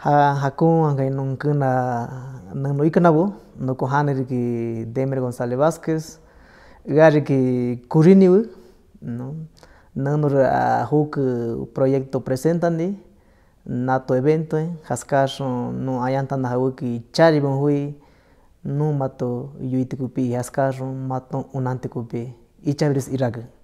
Ja, jacun angai nunkuna nunuikanabo, nuku haniriki Demer González Vázquez, gariki kuriniwi, no? nanur ah, huk proyecto presentandi, nato evento, eh. haskashon nu ayantana hawiki charibon hui, nu mato yuitikupi haskashon mato unantikupi, ichabris iragu.